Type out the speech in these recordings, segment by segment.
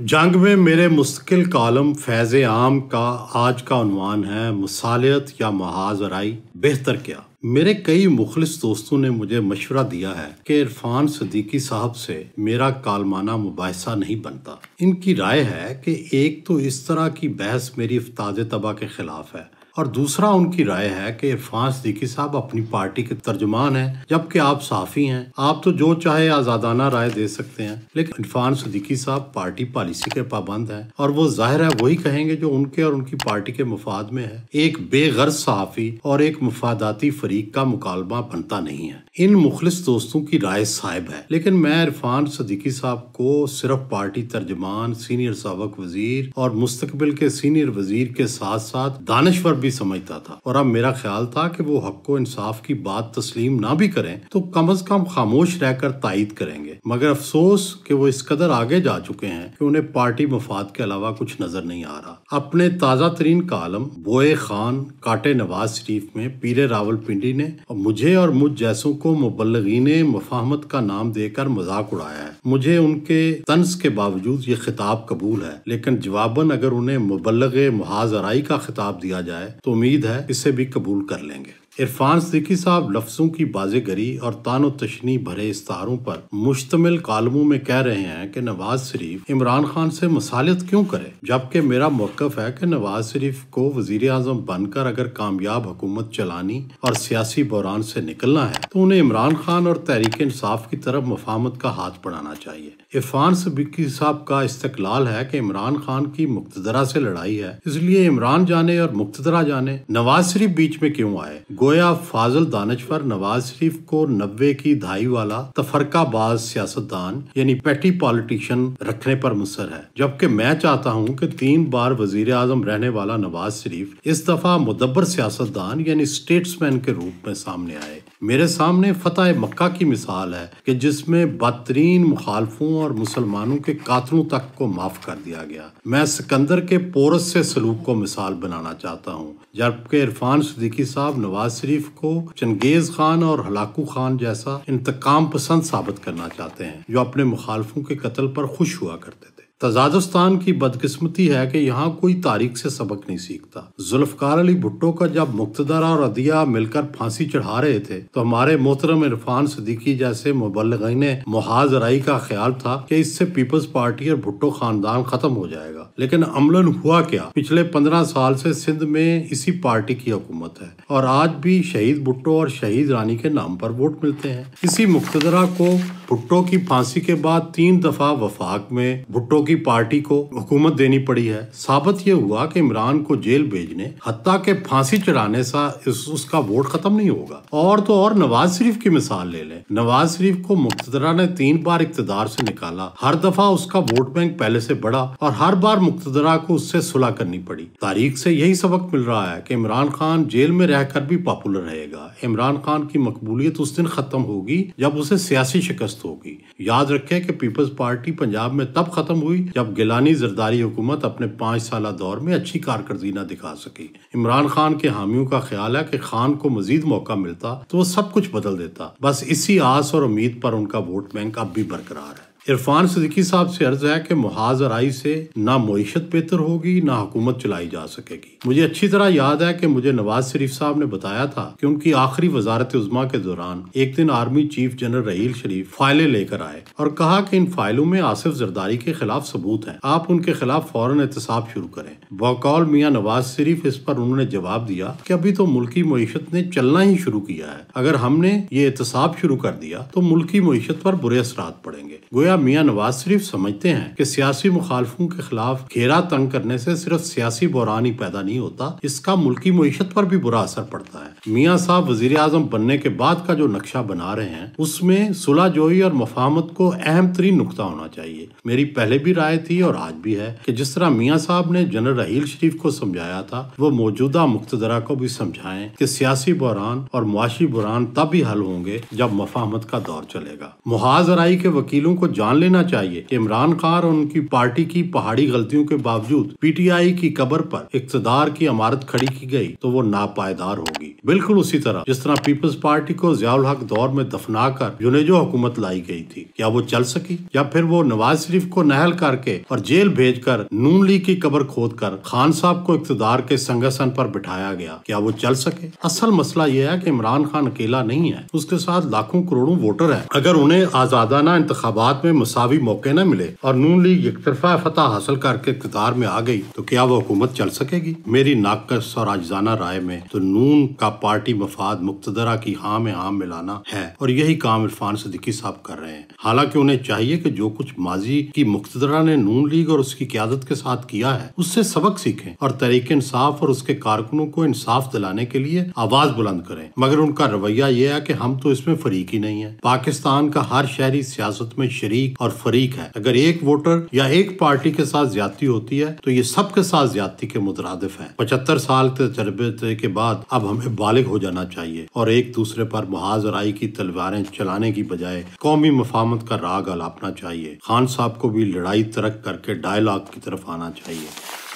जंग में मेरे मुस्तकिल कॉलम फैज़ आम का आज का अनवान है मसालियत या महाजराई बेहतर क्या मेरे कई मुखलिस दोस्तों ने मुझे मशवरा दिया है कि इरफान सदीकी साहब से मेरा कालमाना मुबासा नहीं बनता इनकी राय है कि एक तो इस तरह की बहस मेरी अफ्ताज तबा के खिलाफ है और दूसरा उनकी राय है कि इरफान सदीकी साहब अपनी पार्टी के तर्जमान हैं जबकि आप साफ़ी हैं आप तो जो चाहे आज़ादाना राय दे सकते हैं लेकिन इरफान सदीकी साहब पार्टी पॉलिसी के पाबंद हैं और वो जाहिर है वही कहेंगे जो उनके और उनकी पार्टी के मुफाद में है एक बेगर्ज सहाफ़ी और एक मुफादाती फरीक का मुकालबा बनता नहीं है इन मुखलिस दोस्तों की राय साहिब है लेकिन मैं इरफान सदीकी साहब को सिर्फ पार्टी तर्जमान सीनियर सबक वजीर और मुस्तबिल के सीनियर वजीर के साथ साथ दानश्वर भी समझता था और अब मेरा ख्याल था कि वो हक को इंसाफ की बात तस्लीम ना भी करें तो कम अज कम खामोश रहकर तायद करेंगे मगर अफसोस कि वो इस कदर आगे जा चुके हैं कि उन्हें पार्टी मफाद के अलावा कुछ नजर नहीं आ रहा अपने ताज़ा तरीन कालम बोए खान काटे नवाज शरीफ में पीरे रावल पिंडी ने मुझे और मुझ जैसों को मुबलगीन मफाहमत का नाम देकर मजाक उड़ाया है मुझे उनके तंस के बावजूद ये खिताब कबूल है लेकिन जवाबन अगर उन्हें मुबलग महाजराई का खिताब दिया जाए तो उम्मीद है इसे भी कबूल कर लेंगे इरफान सिक्की साहब लफ्जों की बाजेगरी और तानो तशनी भरे इस्तारों पर मुश्तमिल कालमों में कह रहे हैं कि नवाज शरीफ इमरान खान से मसालत क्यों करे जबकि मेरा मौकफ है कि नवाज शरीफ को वजीर अजम बनकर अगर कामयाब हुकूमत चलानी और सियासी बहरान से निकलना है तो उन्हें इमरान खान और तहरीक इंसाफ की तरफ मफामत का हाथ बढ़ाना चाहिए इरफान सिक्की साहब का इस्तकलाल है कि इमरान खान की मुख्तरा से लड़ाई है इसलिए इमरान जाने और मुख्तरा जाने नवाज शरीफ बीच में क्यों आए गोया फाजल दानशवर नवाज शरीफ को नब्बे की धाई वाला तफरकाबाज सियासतदान यानी पेटी पॉलिटिशियन रखने पर मुसर है जबकि मैं चाहता हूँ कि तीन बार वजीर आजम रहने वाला नवाज शरीफ इस दफा मुदब्बर सियासतदान यानी स्टेट्समैन के रूप में सामने आए मेरे सामने फतेह मक्का की मिसाल है कि जिसमें बदतरीन मुखालफों और मुसलमानों के कातलों तक को माफ कर दिया गया मैं सिकंदर के पोरस से सलूक को मिसाल बनाना चाहता हूँ जबकि इरफान सदीकी साहब नवाज शरीफ को चंगेज खान और हलाकू खान जैसा इंतकाम पसंद साबित करना चाहते हैं जो अपने मुखालफों के कत्ल पर खुश हुआ करते थे तजाजस्तान की बदकिस्मती है कि यहाँ कोई तारीख से सबक नहीं सीखता जुल्फकार अली भुट्टो का जब मुख्तरा और अदिया मिलकर फांसी चढ़ा रहे थे तो हमारे मोहतरम इरफान सदीकी जैसे मुबलगिन महाजराई का ख्याल था कि इससे पीपल्स पार्टी और भुट्टो खानदान खत्म हो जाएगा लेकिन अमलन हुआ क्या पिछले पंद्रह साल से सिंध में इसी पार्टी की हुकूमत है और आज भी शहीद भुट्टो और शहीद रानी के नाम पर वोट मिलते हैं इसी मुख्तरा को भुट्टो की फांसी के बाद तीन दफा वफाक में भुट्टो की पार्टी को हुकूमत देनी पड़ी है साबित यह हुआ कि इमरान को जेल भेजने हत्या के फांसी चढ़ाने सा इस, उसका वोट खत्म नहीं होगा और तो और नवाज शरीफ की मिसाल ले लें नवाज शरीफ को मुख्तरा ने तीन बार इकतदार से निकाला हर दफा उसका वोट बैंक पहले से बढ़ा और हर बार मुख्तरा को उससे सुलह करनी पड़ी तारीख से यही सबक मिल रहा है कि इमरान खान जेल में रहकर भी पॉपुलर रहेगा इमरान खान की मकबूलियत उस दिन खत्म होगी जब उसे सियासी शिकस्त होगी याद रखें कि पीपल्स पार्टी पंजाब में तब खत्म हुई हुई जब गिलानी जरदारी हुकूमत अपने पांच साल दौर में अच्छी कारकर्दगी न दिखा सकी इमरान खान के हामियों का ख्याल है कि खान को मजीद मौका मिलता तो वो सब कुछ बदल देता बस इसी आस और उम्मीद पर उनका वोट बैंक अब भी बरकरार है इरफान सदीकी साहब से अर्ज है कि मुहाजराई से ना मीशत बेहतर होगी ना हुकूमत चलाई जा सकेगी मुझे अच्छी तरह याद है कि मुझे नवाज शरीफ साहब ने बताया था कि उनकी आखिरी वजारत उजमा के दौरान एक दिन army chief general Raheel Sharif फाइलें लेकर आए और कहा कि इन फाइलों में आसिफ जरदारी के खिलाफ सबूत है आप उनके खिलाफ फौरन एहतसाब शुरू करें बकौल मियाँ नवाज शरीफ इस पर उन्होंने जवाब दिया कि अभी तो मुल्की मीशत ने चलना ही शुरू किया है अगर हमने ये एहतसाब शुरू कर दिया तो मुल्की मीशत पर बुरे असरात पड़ेंगे गोया क्या मियाँ नवाज शरीफ समझते हैं कि सियासी मुखालफों के खिलाफ घेरा तंग करने से सिर्फ सियासी बहरान ही पैदा नहीं होता इसका मुल्की मीशत पर भी बुरा असर पड़ता है मियाँ साहब वजीर आजम बनने के बाद का जो नक्शा बना रहे हैं उसमें सुलह जोई और मफामत को अहम तरीन नुकता होना चाहिए मेरी पहले भी राय थी और आज भी है कि जिस तरह मियाँ साहब ने जनरल रहील शरीफ को समझाया था वो मौजूदा मुख्तरा को भी समझाएं कि सियासी बहरान और मुआशी बुरान तब ही हल होंगे जब मफामत का दौर चलेगा मुहाजराई के वकीलों को जान लेना चाहिए इमरान खान और उनकी पार्टी की पहाड़ी गलतियों के बावजूद पीटीआई की कबर पर इकतदार की इमारत खड़ी की गई तो वो नापायदार होगी बिल्कुल उसी तरह जिस तरह पीपल्स पार्टी को जियाउल हक दौर में दफना कर जुनेजो हुकूमत लाई गई थी क्या वो चल सकी या फिर वो नवाज शरीफ को नहल करके और जेल भेज कर नून लीग की कबर खोद कर खान साहब को इकतदार के संगठन पर बिठाया गया क्या वो चल सके असल मसला यह है की इमरान खान अकेला नहीं है उसके साथ लाखों करोड़ों वोटर है अगर उन्हें आजादाना इंतबात में मसावी मौके न मिले और नून लीग एक तरफा फतह हासिल करके इकतदार में आ गई तो क्या वो हुकूमत चल सकेगी मेरी नाकस और आजाना राय में तो नून का पार्टी मफाद मुख्तरा की हाँ में हाँ मिलाना है और यही काम इरफान सदीकी साहब कर रहे हैं हालांकि उन्हें चाहिए कि जो कुछ माजी की मुख्तरा ने नून लीग और उसकी क्यादत के साथ किया है उससे सबक सीखें और तरीके इंसाफ और उसके कारकुनों को इंसाफ दिलाने के लिए आवाज बुलंद करें मगर उनका रवैया यह है कि हम तो इसमें फरीक ही नहीं है पाकिस्तान का हर शहरी सियासत में शरीक शरीक और फरीक है अगर एक वोटर या एक पार्टी के साथ ज्यादा होती है तो ये सबके साथ ज्यादा के मुतरदफ है पचहत्तर साल के तजर्बे के बाद अब हमें बालिग हो जाना चाहिए और एक दूसरे पर महाजराई की तलवारें चलाने की बजाय कौमी मफामत का राग अलापना चाहिए खान साहब को भी लड़ाई तरक करके डायलॉग की तरफ आना चाहिए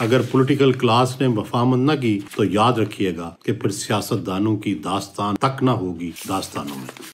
अगर पॉलिटिकल क्लास ने मफामत न की तो याद रखिएगा कि फिर सियासतदानों की दास्तान तक ना होगी दास्तानों में